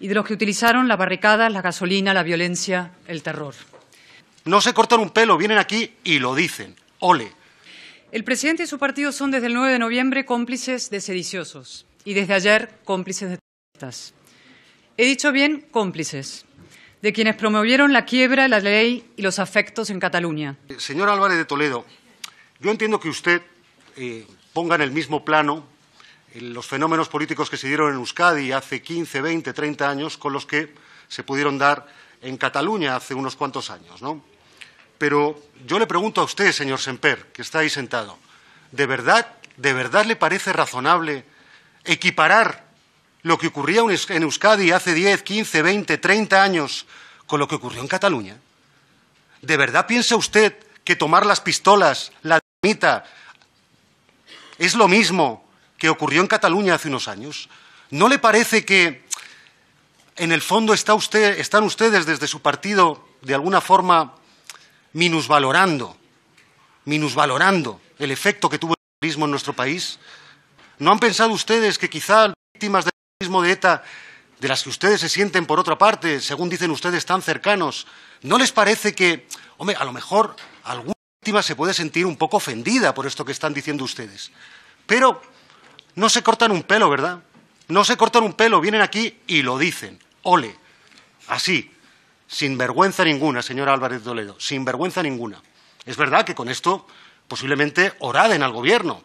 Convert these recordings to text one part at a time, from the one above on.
y de los que utilizaron la barricada, la gasolina, la violencia, el terror. No se cortan un pelo, vienen aquí y lo dicen. Ole. El presidente y su partido son desde el 9 de noviembre cómplices de sediciosos y desde ayer cómplices de terroristas. He dicho bien cómplices, de quienes promovieron la quiebra de la ley y los afectos en Cataluña. Señor Álvarez de Toledo, yo entiendo que usted eh, ponga en el mismo plano los fenómenos políticos que se dieron en Euskadi hace 15, 20, 30 años con los que se pudieron dar en Cataluña hace unos cuantos años. ¿no? Pero yo le pregunto a usted, señor Semper, que está ahí sentado, ¿de verdad, de verdad le parece razonable equiparar lo que ocurría en Euskadi hace 10, 15, 20, 30 años con lo que ocurrió en Cataluña? ¿De verdad piensa usted que tomar las pistolas, la dinamita, es lo mismo que ocurrió en Cataluña hace unos años, ¿no le parece que en el fondo está usted, están ustedes desde su partido de alguna forma minusvalorando, minusvalorando el efecto que tuvo el terrorismo en nuestro país? ¿No han pensado ustedes que quizá víctimas del terrorismo de ETA, de las que ustedes se sienten por otra parte, según dicen ustedes, tan cercanos, ¿no les parece que, hombre, a lo mejor alguna víctima se puede sentir un poco ofendida por esto que están diciendo ustedes? Pero no se cortan un pelo, ¿verdad? No se cortan un pelo, vienen aquí y lo dicen. Ole. Así. Sin vergüenza ninguna, señora Álvarez Toledo. Sin vergüenza ninguna. Es verdad que con esto posiblemente oraden al gobierno.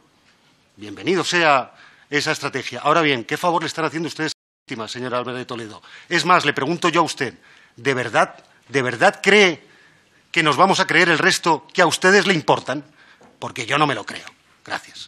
Bienvenido sea esa estrategia. Ahora bien, ¿qué favor le están haciendo ustedes a víctimas, señora Álvarez Toledo? Es más, le pregunto yo a usted, ¿de verdad, de verdad cree que nos vamos a creer el resto que a ustedes le importan? Porque yo no me lo creo. Gracias.